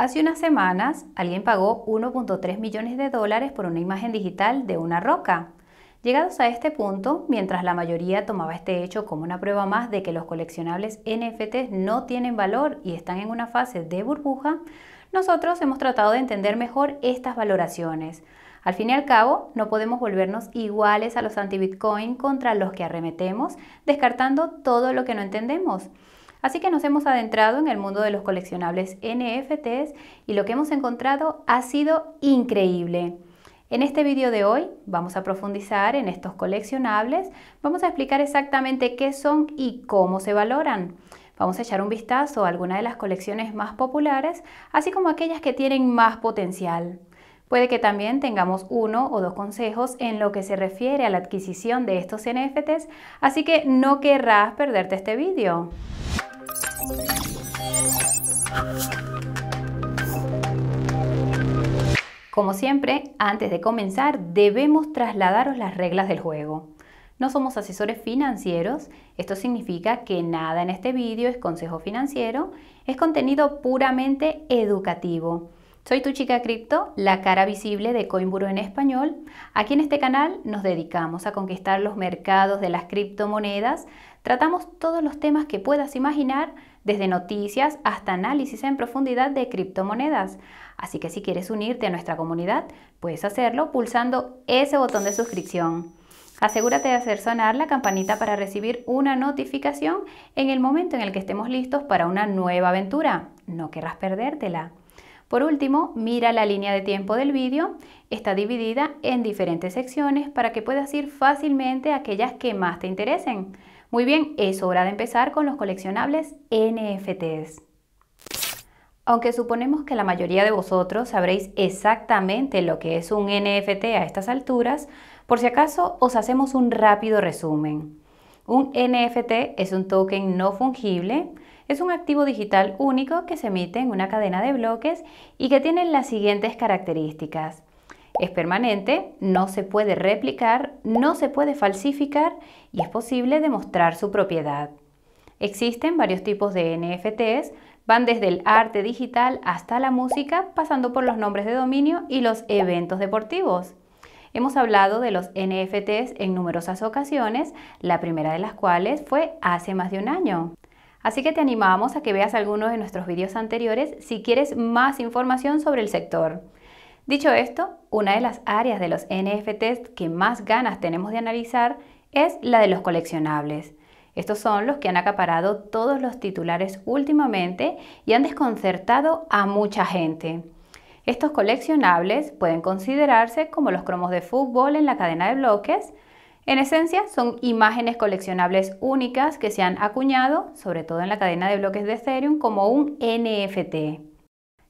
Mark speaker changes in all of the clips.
Speaker 1: Hace unas semanas, alguien pagó 1.3 millones de dólares por una imagen digital de una roca. Llegados a este punto, mientras la mayoría tomaba este hecho como una prueba más de que los coleccionables NFT no tienen valor y están en una fase de burbuja, nosotros hemos tratado de entender mejor estas valoraciones. Al fin y al cabo, no podemos volvernos iguales a los anti-Bitcoin contra los que arremetemos, descartando todo lo que no entendemos. Así que nos hemos adentrado en el mundo de los coleccionables NFTs y lo que hemos encontrado ha sido increíble. En este vídeo de hoy vamos a profundizar en estos coleccionables, vamos a explicar exactamente qué son y cómo se valoran. Vamos a echar un vistazo a algunas de las colecciones más populares, así como aquellas que tienen más potencial. Puede que también tengamos uno o dos consejos en lo que se refiere a la adquisición de estos NFTs, así que no querrás perderte este vídeo. Como siempre, antes de comenzar, debemos trasladaros las reglas del juego. No somos asesores financieros, esto significa que nada en este vídeo es consejo financiero, es contenido puramente educativo. Soy tu chica cripto, la cara visible de Coinburo en español. Aquí en este canal nos dedicamos a conquistar los mercados de las criptomonedas, tratamos todos los temas que puedas imaginar, desde noticias hasta análisis en profundidad de criptomonedas. Así que si quieres unirte a nuestra comunidad, puedes hacerlo pulsando ese botón de suscripción. Asegúrate de hacer sonar la campanita para recibir una notificación en el momento en el que estemos listos para una nueva aventura. No querrás perdértela. Por último, mira la línea de tiempo del vídeo. Está dividida en diferentes secciones para que puedas ir fácilmente a aquellas que más te interesen. Muy bien, es hora de empezar con los coleccionables NFTs. Aunque suponemos que la mayoría de vosotros sabréis exactamente lo que es un NFT a estas alturas, por si acaso os hacemos un rápido resumen. Un NFT es un token no fungible, es un activo digital único que se emite en una cadena de bloques y que tiene las siguientes características es permanente, no se puede replicar, no se puede falsificar y es posible demostrar su propiedad. Existen varios tipos de NFTs, van desde el arte digital hasta la música, pasando por los nombres de dominio y los eventos deportivos. Hemos hablado de los NFTs en numerosas ocasiones, la primera de las cuales fue hace más de un año. Así que te animamos a que veas algunos de nuestros vídeos anteriores si quieres más información sobre el sector. Dicho esto, una de las áreas de los NFTs que más ganas tenemos de analizar es la de los coleccionables. Estos son los que han acaparado todos los titulares últimamente y han desconcertado a mucha gente. Estos coleccionables pueden considerarse como los cromos de fútbol en la cadena de bloques. En esencia, son imágenes coleccionables únicas que se han acuñado, sobre todo en la cadena de bloques de Ethereum, como un NFT.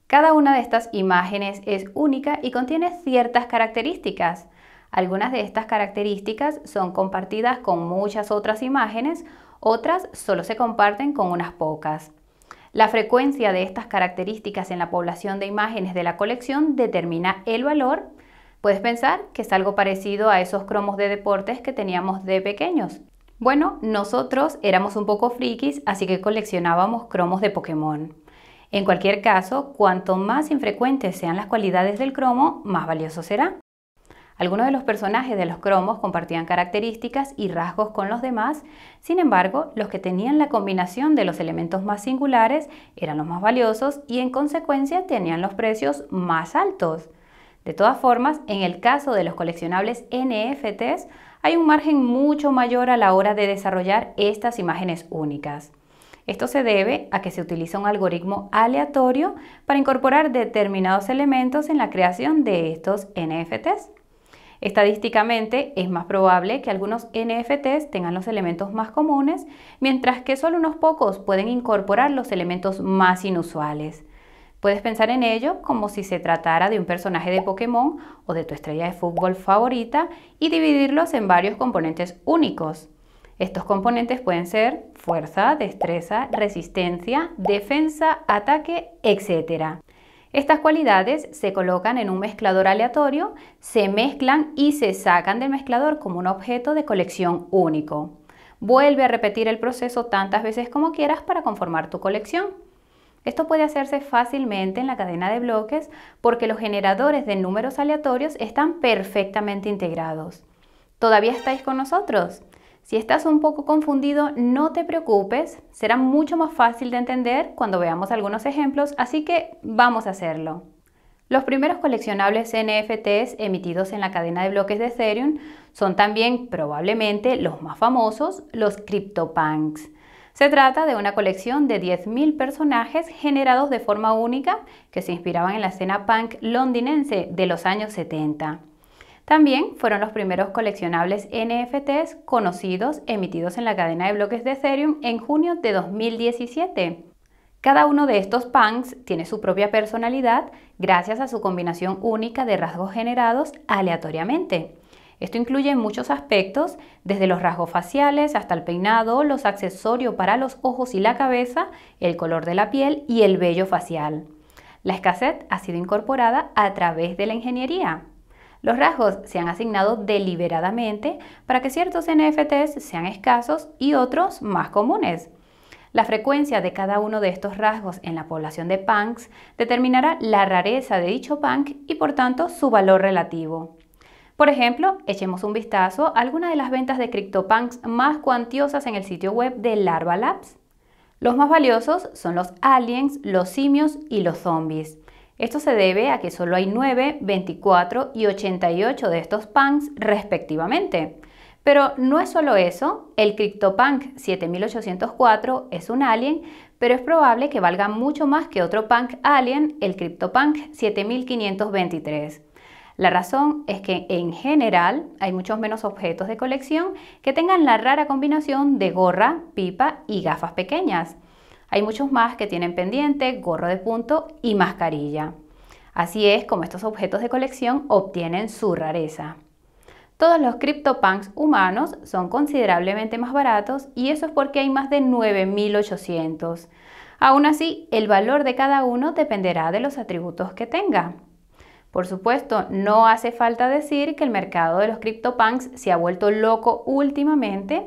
Speaker 1: Cada una de estas imágenes es única y contiene ciertas características. Algunas de estas características son compartidas con muchas otras imágenes, otras solo se comparten con unas pocas. La frecuencia de estas características en la población de imágenes de la colección determina el valor. Puedes pensar que es algo parecido a esos cromos de deportes que teníamos de pequeños. Bueno, nosotros éramos un poco frikis, así que coleccionábamos cromos de Pokémon. En cualquier caso, cuanto más infrecuentes sean las cualidades del cromo, más valioso será. Algunos de los personajes de los cromos compartían características y rasgos con los demás, sin embargo, los que tenían la combinación de los elementos más singulares eran los más valiosos y en consecuencia tenían los precios más altos. De todas formas, en el caso de los coleccionables NFTs, hay un margen mucho mayor a la hora de desarrollar estas imágenes únicas. Esto se debe a que se utiliza un algoritmo aleatorio para incorporar determinados elementos en la creación de estos NFTs. Estadísticamente es más probable que algunos NFTs tengan los elementos más comunes, mientras que solo unos pocos pueden incorporar los elementos más inusuales. Puedes pensar en ello como si se tratara de un personaje de Pokémon o de tu estrella de fútbol favorita y dividirlos en varios componentes únicos. Estos componentes pueden ser fuerza, destreza, resistencia, defensa, ataque, etc. Estas cualidades se colocan en un mezclador aleatorio, se mezclan y se sacan del mezclador como un objeto de colección único. Vuelve a repetir el proceso tantas veces como quieras para conformar tu colección. Esto puede hacerse fácilmente en la cadena de bloques porque los generadores de números aleatorios están perfectamente integrados. ¿Todavía estáis con nosotros? Si estás un poco confundido, no te preocupes, será mucho más fácil de entender cuando veamos algunos ejemplos, así que vamos a hacerlo. Los primeros coleccionables NFTs emitidos en la cadena de bloques de Ethereum son también probablemente los más famosos, los CryptoPunks. Se trata de una colección de 10.000 personajes generados de forma única que se inspiraban en la escena punk londinense de los años 70. También fueron los primeros coleccionables NFTs conocidos emitidos en la cadena de bloques de Ethereum en junio de 2017. Cada uno de estos punks tiene su propia personalidad gracias a su combinación única de rasgos generados aleatoriamente. Esto incluye muchos aspectos, desde los rasgos faciales hasta el peinado, los accesorios para los ojos y la cabeza, el color de la piel y el vello facial. La escasez ha sido incorporada a través de la ingeniería. Los rasgos se han asignado deliberadamente para que ciertos NFTs sean escasos y otros más comunes. La frecuencia de cada uno de estos rasgos en la población de punks determinará la rareza de dicho punk y por tanto su valor relativo. Por ejemplo, echemos un vistazo a algunas de las ventas de CryptoPunks más cuantiosas en el sitio web de Larva Labs. Los más valiosos son los aliens, los simios y los zombies. Esto se debe a que solo hay 9, 24 y 88 de estos punks respectivamente. Pero no es solo eso, el CryptoPunk 7804 es un alien, pero es probable que valga mucho más que otro punk alien, el CryptoPunk 7523. La razón es que en general hay muchos menos objetos de colección que tengan la rara combinación de gorra, pipa y gafas pequeñas. Hay muchos más que tienen pendiente, gorro de punto y mascarilla. Así es como estos objetos de colección obtienen su rareza. Todos los CryptoPunks humanos son considerablemente más baratos y eso es porque hay más de 9.800. Aún así, el valor de cada uno dependerá de los atributos que tenga. Por supuesto, no hace falta decir que el mercado de los CryptoPunks se ha vuelto loco últimamente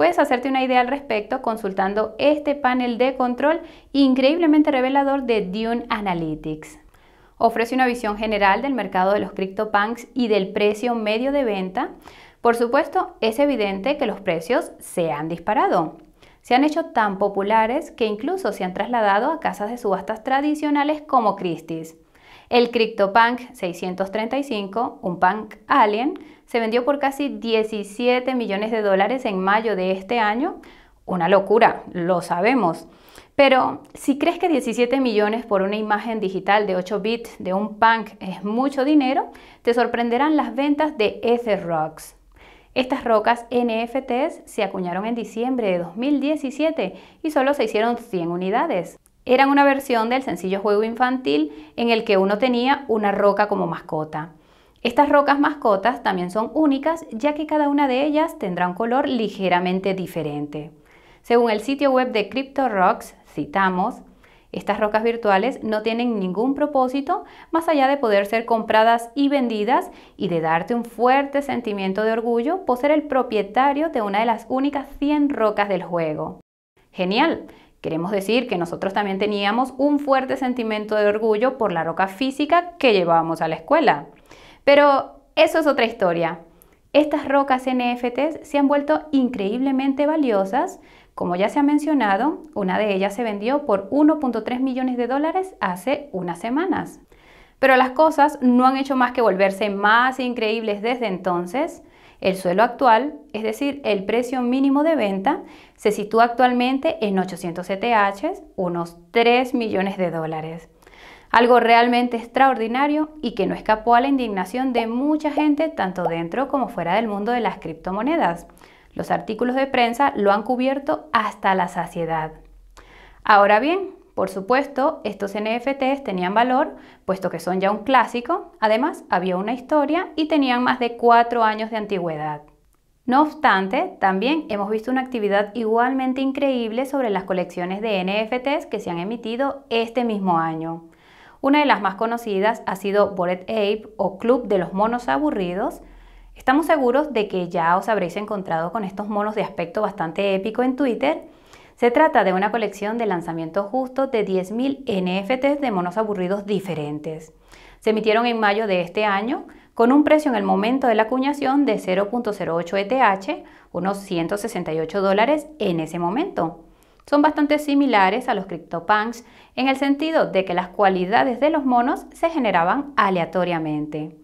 Speaker 1: Puedes hacerte una idea al respecto consultando este panel de control increíblemente revelador de Dune Analytics. Ofrece una visión general del mercado de los CryptoPunks y del precio medio de venta. Por supuesto, es evidente que los precios se han disparado. Se han hecho tan populares que incluso se han trasladado a casas de subastas tradicionales como Christie's. El CryptoPunk 635, un punk alien, se vendió por casi 17 millones de dólares en mayo de este año. Una locura, lo sabemos. Pero si crees que 17 millones por una imagen digital de 8 bits de un punk es mucho dinero, te sorprenderán las ventas de Ether Rocks. Estas rocas NFTs se acuñaron en diciembre de 2017 y solo se hicieron 100 unidades. Eran una versión del sencillo juego infantil en el que uno tenía una roca como mascota. Estas rocas mascotas también son únicas ya que cada una de ellas tendrá un color ligeramente diferente. Según el sitio web de CryptoRocks, citamos, estas rocas virtuales no tienen ningún propósito más allá de poder ser compradas y vendidas y de darte un fuerte sentimiento de orgullo por ser el propietario de una de las únicas 100 rocas del juego. Genial, Queremos decir que nosotros también teníamos un fuerte sentimiento de orgullo por la roca física que llevábamos a la escuela. Pero eso es otra historia. Estas rocas NFTs se han vuelto increíblemente valiosas. Como ya se ha mencionado, una de ellas se vendió por 1.3 millones de dólares hace unas semanas. Pero las cosas no han hecho más que volverse más increíbles desde entonces. El suelo actual, es decir, el precio mínimo de venta, se sitúa actualmente en 800 ETH, unos 3 millones de dólares algo realmente extraordinario y que no escapó a la indignación de mucha gente tanto dentro como fuera del mundo de las criptomonedas. Los artículos de prensa lo han cubierto hasta la saciedad. Ahora bien, por supuesto, estos NFTs tenían valor, puesto que son ya un clásico, además había una historia y tenían más de cuatro años de antigüedad. No obstante, también hemos visto una actividad igualmente increíble sobre las colecciones de NFTs que se han emitido este mismo año. Una de las más conocidas ha sido Bored Ape o Club de los Monos Aburridos. Estamos seguros de que ya os habréis encontrado con estos monos de aspecto bastante épico en Twitter. Se trata de una colección de lanzamientos justos de 10.000 NFTs de monos aburridos diferentes. Se emitieron en mayo de este año con un precio en el momento de la acuñación de 0.08 ETH, unos 168 dólares en ese momento son bastante similares a los CryptoPunks en el sentido de que las cualidades de los monos se generaban aleatoriamente.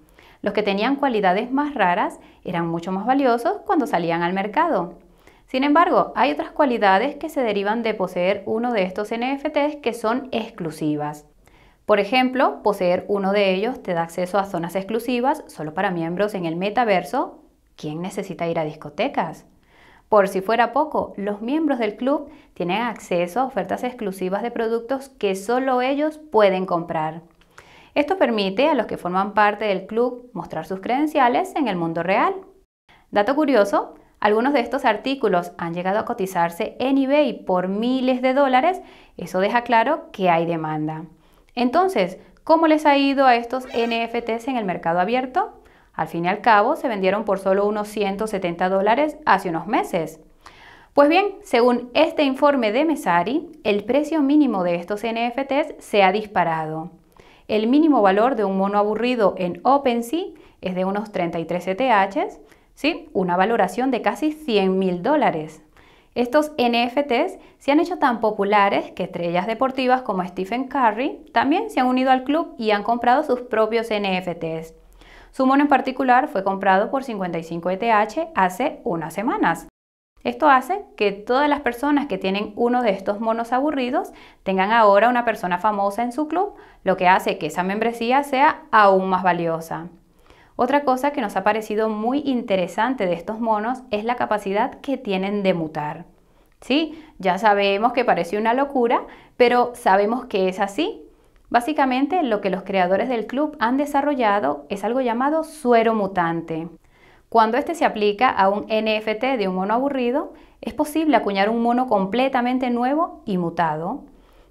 Speaker 1: Los que tenían cualidades más raras eran mucho más valiosos cuando salían al mercado. Sin embargo, hay otras cualidades que se derivan de poseer uno de estos NFTs que son exclusivas. Por ejemplo, poseer uno de ellos te da acceso a zonas exclusivas solo para miembros en el metaverso. ¿Quién necesita ir a discotecas? Por si fuera poco, los miembros del club tienen acceso a ofertas exclusivas de productos que solo ellos pueden comprar. Esto permite a los que forman parte del club mostrar sus credenciales en el mundo real. Dato curioso, algunos de estos artículos han llegado a cotizarse en eBay por miles de dólares, eso deja claro que hay demanda. Entonces, ¿cómo les ha ido a estos NFTs en el mercado abierto? Al fin y al cabo, se vendieron por solo unos 170 dólares hace unos meses. Pues bien, según este informe de Mesari, el precio mínimo de estos NFTs se ha disparado. El mínimo valor de un mono aburrido en OpenSea es de unos 33 ETH, ¿sí? una valoración de casi 100 mil dólares. Estos NFTs se han hecho tan populares que estrellas deportivas como Stephen Curry también se han unido al club y han comprado sus propios NFTs. Su mono en particular fue comprado por 55 ETH hace unas semanas. Esto hace que todas las personas que tienen uno de estos monos aburridos tengan ahora una persona famosa en su club, lo que hace que esa membresía sea aún más valiosa. Otra cosa que nos ha parecido muy interesante de estos monos es la capacidad que tienen de mutar. Sí, ya sabemos que parece una locura, pero sabemos que es así Básicamente lo que los creadores del club han desarrollado es algo llamado suero mutante. Cuando este se aplica a un NFT de un mono aburrido, es posible acuñar un mono completamente nuevo y mutado.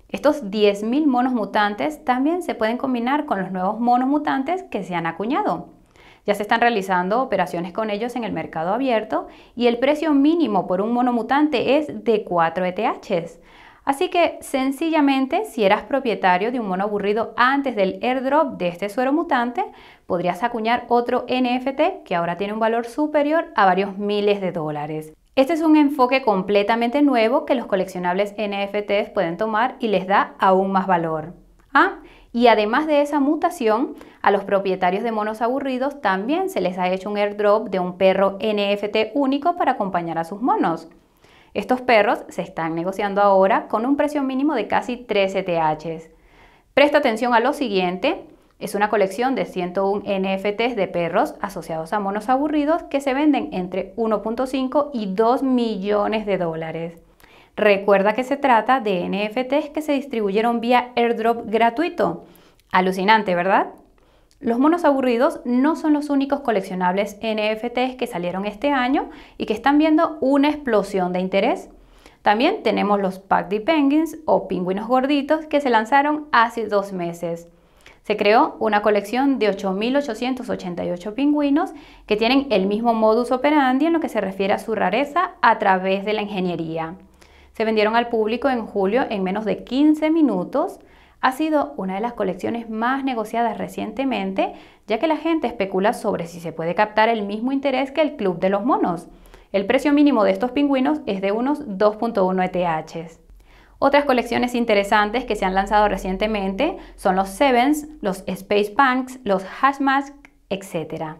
Speaker 1: Estos 10.000 monos mutantes también se pueden combinar con los nuevos monos mutantes que se han acuñado. Ya se están realizando operaciones con ellos en el mercado abierto y el precio mínimo por un mono mutante es de 4 ETHs, Así que sencillamente, si eras propietario de un mono aburrido antes del airdrop de este suero mutante, podrías acuñar otro NFT que ahora tiene un valor superior a varios miles de dólares. Este es un enfoque completamente nuevo que los coleccionables NFTs pueden tomar y les da aún más valor. Ah, y además de esa mutación, a los propietarios de monos aburridos también se les ha hecho un airdrop de un perro NFT único para acompañar a sus monos. Estos perros se están negociando ahora con un precio mínimo de casi 13 THs. Presta atención a lo siguiente. Es una colección de 101 NFTs de perros asociados a monos aburridos que se venden entre 1.5 y 2 millones de dólares. Recuerda que se trata de NFTs que se distribuyeron vía airdrop gratuito. Alucinante, ¿verdad? Los monos aburridos no son los únicos coleccionables NFTs que salieron este año y que están viendo una explosión de interés. También tenemos los de Penguins o pingüinos gorditos que se lanzaron hace dos meses. Se creó una colección de 8.888 pingüinos que tienen el mismo modus operandi en lo que se refiere a su rareza a través de la ingeniería. Se vendieron al público en julio en menos de 15 minutos ha sido una de las colecciones más negociadas recientemente, ya que la gente especula sobre si se puede captar el mismo interés que el Club de los Monos. El precio mínimo de estos pingüinos es de unos 2.1 ETH. Otras colecciones interesantes que se han lanzado recientemente son los Sevens, los Space Punks, los Hashmask, etc.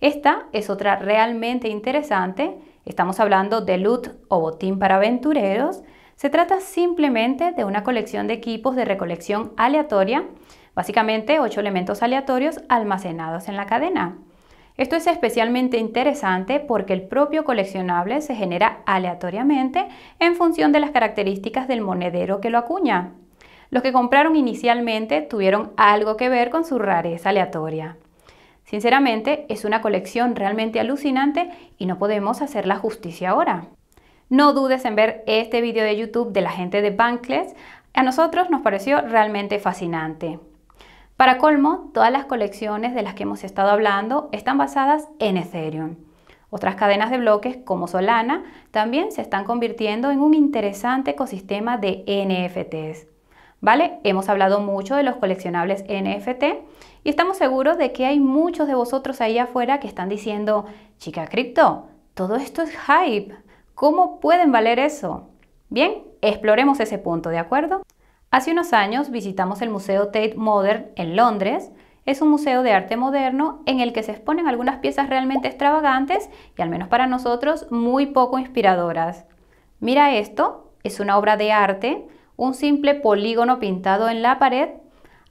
Speaker 1: Esta es otra realmente interesante. Estamos hablando de Loot o Botín para Aventureros, se trata simplemente de una colección de equipos de recolección aleatoria, básicamente ocho elementos aleatorios almacenados en la cadena. Esto es especialmente interesante porque el propio coleccionable se genera aleatoriamente en función de las características del monedero que lo acuña. Los que compraron inicialmente tuvieron algo que ver con su rareza aleatoria. Sinceramente, es una colección realmente alucinante y no podemos hacerla justicia ahora. No dudes en ver este video de YouTube de la gente de Bankless. A nosotros nos pareció realmente fascinante. Para colmo, todas las colecciones de las que hemos estado hablando están basadas en Ethereum. Otras cadenas de bloques como Solana también se están convirtiendo en un interesante ecosistema de NFTs. ¿Vale? Hemos hablado mucho de los coleccionables NFT y estamos seguros de que hay muchos de vosotros ahí afuera que están diciendo, chica cripto, todo esto es hype. ¿Cómo pueden valer eso? Bien, exploremos ese punto, ¿de acuerdo? Hace unos años visitamos el Museo Tate Modern en Londres. Es un museo de arte moderno en el que se exponen algunas piezas realmente extravagantes y al menos para nosotros muy poco inspiradoras. Mira esto, es una obra de arte, un simple polígono pintado en la pared.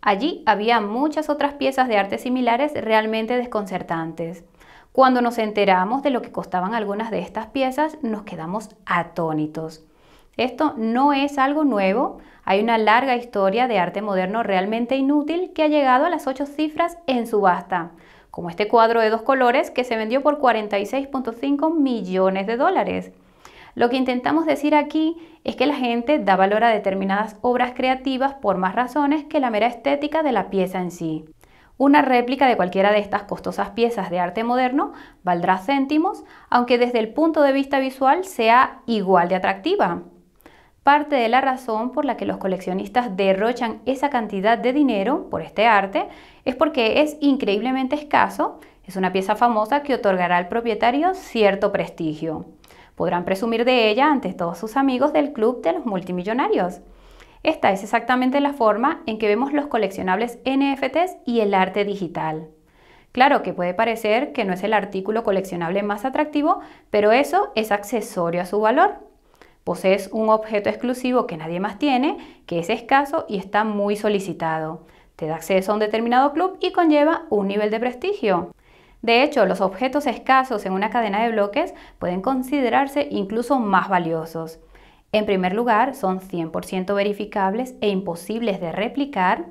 Speaker 1: Allí había muchas otras piezas de arte similares realmente desconcertantes. Cuando nos enteramos de lo que costaban algunas de estas piezas, nos quedamos atónitos. Esto no es algo nuevo, hay una larga historia de arte moderno realmente inútil que ha llegado a las ocho cifras en subasta, como este cuadro de dos colores que se vendió por 46.5 millones de dólares. Lo que intentamos decir aquí es que la gente da valor a determinadas obras creativas por más razones que la mera estética de la pieza en sí. Una réplica de cualquiera de estas costosas piezas de arte moderno valdrá céntimos, aunque desde el punto de vista visual sea igual de atractiva. Parte de la razón por la que los coleccionistas derrochan esa cantidad de dinero por este arte es porque es increíblemente escaso, es una pieza famosa que otorgará al propietario cierto prestigio. Podrán presumir de ella ante todos sus amigos del Club de los Multimillonarios. Esta es exactamente la forma en que vemos los coleccionables NFTs y el arte digital. Claro que puede parecer que no es el artículo coleccionable más atractivo, pero eso es accesorio a su valor. Posees un objeto exclusivo que nadie más tiene, que es escaso y está muy solicitado. Te da acceso a un determinado club y conlleva un nivel de prestigio. De hecho, los objetos escasos en una cadena de bloques pueden considerarse incluso más valiosos. En primer lugar, son 100% verificables e imposibles de replicar.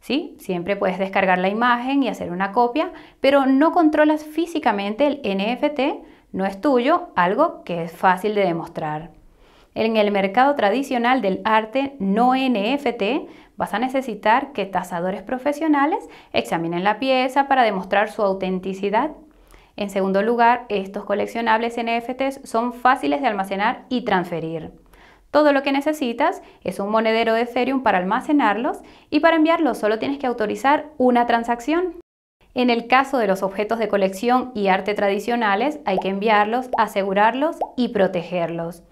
Speaker 1: ¿Sí? Siempre puedes descargar la imagen y hacer una copia, pero no controlas físicamente el NFT, no es tuyo, algo que es fácil de demostrar. En el mercado tradicional del arte no NFT, vas a necesitar que tasadores profesionales examinen la pieza para demostrar su autenticidad. En segundo lugar, estos coleccionables NFTs son fáciles de almacenar y transferir. Todo lo que necesitas es un monedero de Ethereum para almacenarlos y para enviarlos solo tienes que autorizar una transacción. En el caso de los objetos de colección y arte tradicionales, hay que enviarlos, asegurarlos y protegerlos.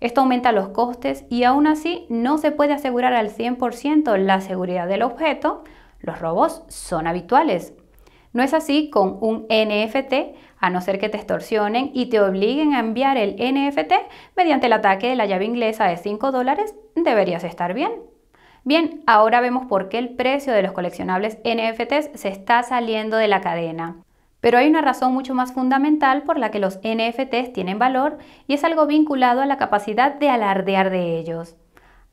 Speaker 1: Esto aumenta los costes y aún así no se puede asegurar al 100% la seguridad del objeto. Los robos son habituales. No es así con un NFT, a no ser que te extorsionen y te obliguen a enviar el NFT mediante el ataque de la llave inglesa de 5 dólares, deberías estar bien. Bien, ahora vemos por qué el precio de los coleccionables NFTs se está saliendo de la cadena. Pero hay una razón mucho más fundamental por la que los NFTs tienen valor y es algo vinculado a la capacidad de alardear de ellos.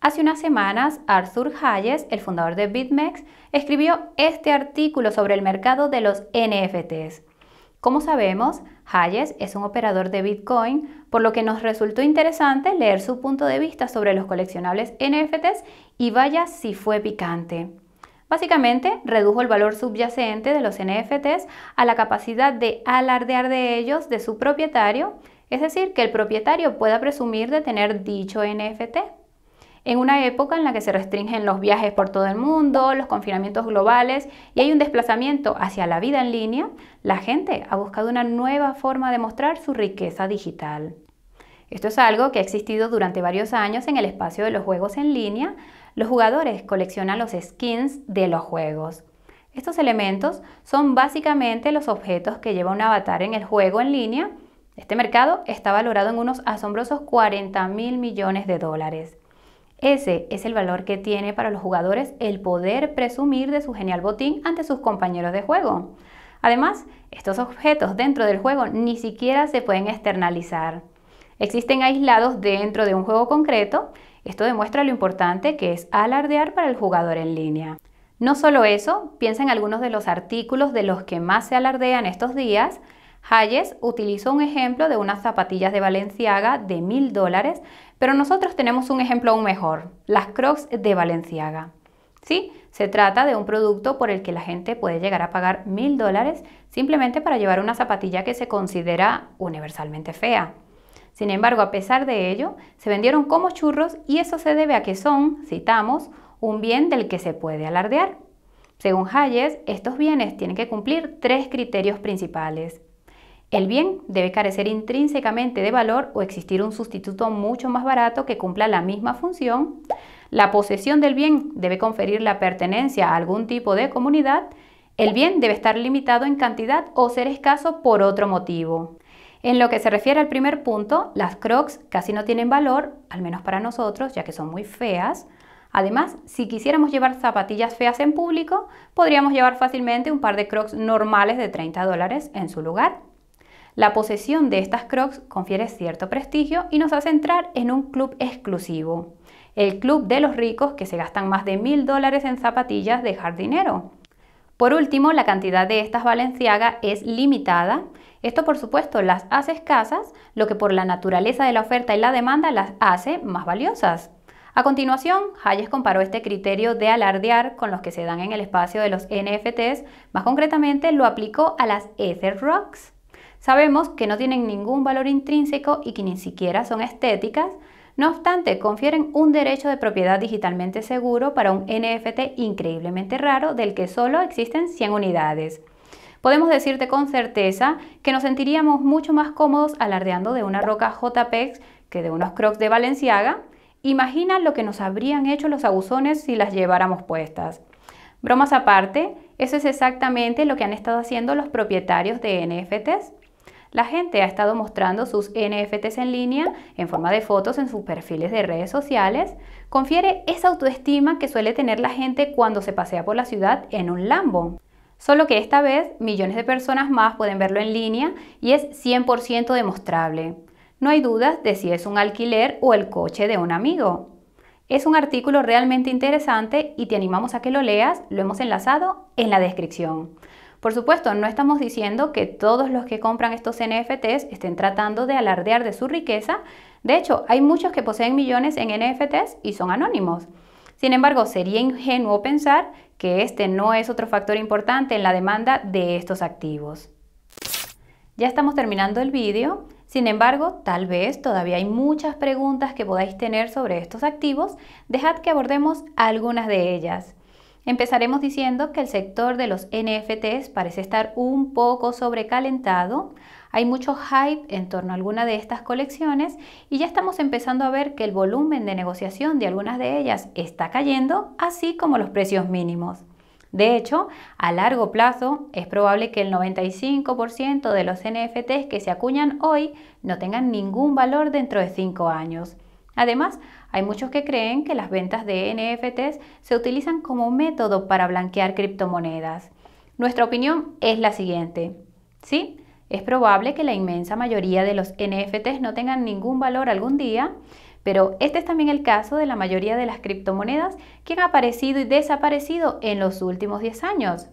Speaker 1: Hace unas semanas, Arthur Hayes, el fundador de BitMEX, escribió este artículo sobre el mercado de los NFTs. Como sabemos, Hayes es un operador de Bitcoin, por lo que nos resultó interesante leer su punto de vista sobre los coleccionables NFTs y vaya si fue picante. Básicamente, redujo el valor subyacente de los NFTs a la capacidad de alardear de ellos de su propietario, es decir, que el propietario pueda presumir de tener dicho NFT en una época en la que se restringen los viajes por todo el mundo, los confinamientos globales y hay un desplazamiento hacia la vida en línea, la gente ha buscado una nueva forma de mostrar su riqueza digital. Esto es algo que ha existido durante varios años en el espacio de los juegos en línea. Los jugadores coleccionan los skins de los juegos. Estos elementos son básicamente los objetos que lleva un avatar en el juego en línea. Este mercado está valorado en unos asombrosos 40 mil millones de dólares. Ese es el valor que tiene para los jugadores el poder presumir de su genial botín ante sus compañeros de juego. Además, estos objetos dentro del juego ni siquiera se pueden externalizar. Existen aislados dentro de un juego concreto. Esto demuestra lo importante que es alardear para el jugador en línea. No solo eso, piensa en algunos de los artículos de los que más se alardean estos días, Hayes utilizó un ejemplo de unas zapatillas de Balenciaga de mil dólares, pero nosotros tenemos un ejemplo aún mejor, las Crocs de Valenciaga. ¿Sí? Se trata de un producto por el que la gente puede llegar a pagar mil dólares simplemente para llevar una zapatilla que se considera universalmente fea. Sin embargo, a pesar de ello, se vendieron como churros y eso se debe a que son, citamos, un bien del que se puede alardear. Según Hayes, estos bienes tienen que cumplir tres criterios principales. El bien debe carecer intrínsecamente de valor o existir un sustituto mucho más barato que cumpla la misma función. La posesión del bien debe conferir la pertenencia a algún tipo de comunidad. El bien debe estar limitado en cantidad o ser escaso por otro motivo. En lo que se refiere al primer punto, las crocs casi no tienen valor, al menos para nosotros, ya que son muy feas. Además, si quisiéramos llevar zapatillas feas en público, podríamos llevar fácilmente un par de crocs normales de 30 dólares en su lugar. La posesión de estas crocs confiere cierto prestigio y nos hace entrar en un club exclusivo, el club de los ricos que se gastan más de mil dólares en zapatillas de jardinero. Por último, la cantidad de estas Valenciaga es limitada. Esto por supuesto las hace escasas, lo que por la naturaleza de la oferta y la demanda las hace más valiosas. A continuación, Hayes comparó este criterio de alardear con los que se dan en el espacio de los NFTs, más concretamente lo aplicó a las Ether Rocks. Sabemos que no tienen ningún valor intrínseco y que ni siquiera son estéticas, no obstante, confieren un derecho de propiedad digitalmente seguro para un NFT increíblemente raro del que solo existen 100 unidades. Podemos decirte con certeza que nos sentiríamos mucho más cómodos alardeando de una roca JPEG que de unos crocs de Valenciaga. Imagina lo que nos habrían hecho los abusones si las lleváramos puestas. Bromas aparte, eso es exactamente lo que han estado haciendo los propietarios de NFTs. La gente ha estado mostrando sus NFTs en línea en forma de fotos en sus perfiles de redes sociales. Confiere esa autoestima que suele tener la gente cuando se pasea por la ciudad en un Lambo. Solo que esta vez millones de personas más pueden verlo en línea y es 100% demostrable. No hay dudas de si es un alquiler o el coche de un amigo. Es un artículo realmente interesante y te animamos a que lo leas, lo hemos enlazado en la descripción. Por supuesto, no estamos diciendo que todos los que compran estos NFTs estén tratando de alardear de su riqueza. De hecho, hay muchos que poseen millones en NFTs y son anónimos. Sin embargo, sería ingenuo pensar que este no es otro factor importante en la demanda de estos activos. Ya estamos terminando el vídeo. Sin embargo, tal vez todavía hay muchas preguntas que podáis tener sobre estos activos. Dejad que abordemos algunas de ellas. Empezaremos diciendo que el sector de los NFTs parece estar un poco sobrecalentado. Hay mucho hype en torno a alguna de estas colecciones y ya estamos empezando a ver que el volumen de negociación de algunas de ellas está cayendo, así como los precios mínimos. De hecho, a largo plazo es probable que el 95% de los NFTs que se acuñan hoy no tengan ningún valor dentro de 5 años. Además, hay muchos que creen que las ventas de NFTs se utilizan como método para blanquear criptomonedas. Nuestra opinión es la siguiente. ¿Sí? Es probable que la inmensa mayoría de los NFTs no tengan ningún valor algún día, pero este es también el caso de la mayoría de las criptomonedas que han aparecido y desaparecido en los últimos 10 años.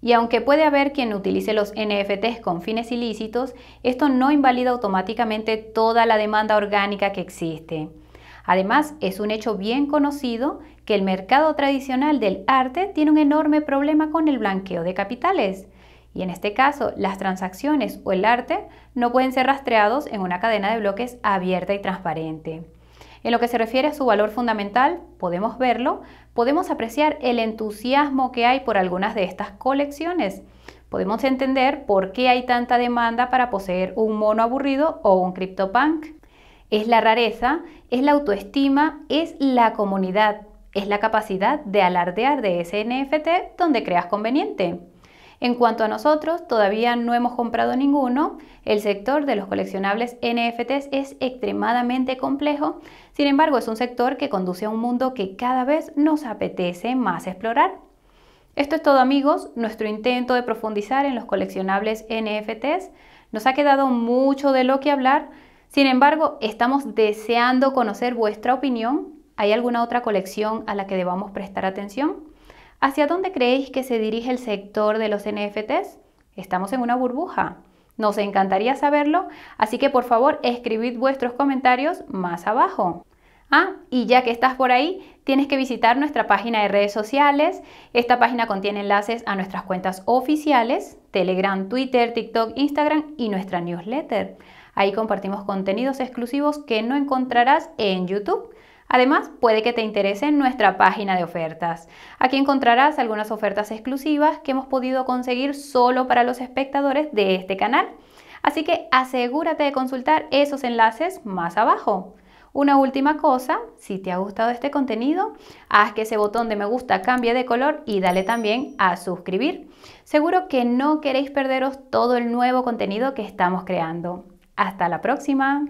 Speaker 1: Y aunque puede haber quien utilice los NFTs con fines ilícitos, esto no invalida automáticamente toda la demanda orgánica que existe. Además, es un hecho bien conocido que el mercado tradicional del arte tiene un enorme problema con el blanqueo de capitales. Y en este caso, las transacciones o el arte no pueden ser rastreados en una cadena de bloques abierta y transparente. En lo que se refiere a su valor fundamental, podemos verlo, podemos apreciar el entusiasmo que hay por algunas de estas colecciones. Podemos entender por qué hay tanta demanda para poseer un mono aburrido o un CryptoPunk es la rareza, es la autoestima, es la comunidad, es la capacidad de alardear de ese NFT donde creas conveniente. En cuanto a nosotros, todavía no hemos comprado ninguno. El sector de los coleccionables NFTs es extremadamente complejo, sin embargo es un sector que conduce a un mundo que cada vez nos apetece más explorar. Esto es todo amigos, nuestro intento de profundizar en los coleccionables NFTs. Nos ha quedado mucho de lo que hablar, sin embargo, estamos deseando conocer vuestra opinión. ¿Hay alguna otra colección a la que debamos prestar atención? ¿Hacia dónde creéis que se dirige el sector de los NFTs? Estamos en una burbuja. Nos encantaría saberlo, así que por favor escribid vuestros comentarios más abajo. Ah, y ya que estás por ahí, tienes que visitar nuestra página de redes sociales. Esta página contiene enlaces a nuestras cuentas oficiales, Telegram, Twitter, TikTok, Instagram y nuestra newsletter. Ahí compartimos contenidos exclusivos que no encontrarás en YouTube. Además, puede que te interese nuestra página de ofertas. Aquí encontrarás algunas ofertas exclusivas que hemos podido conseguir solo para los espectadores de este canal. Así que asegúrate de consultar esos enlaces más abajo. Una última cosa, si te ha gustado este contenido, haz que ese botón de me gusta cambie de color y dale también a suscribir. Seguro que no queréis perderos todo el nuevo contenido que estamos creando. Hasta la próxima.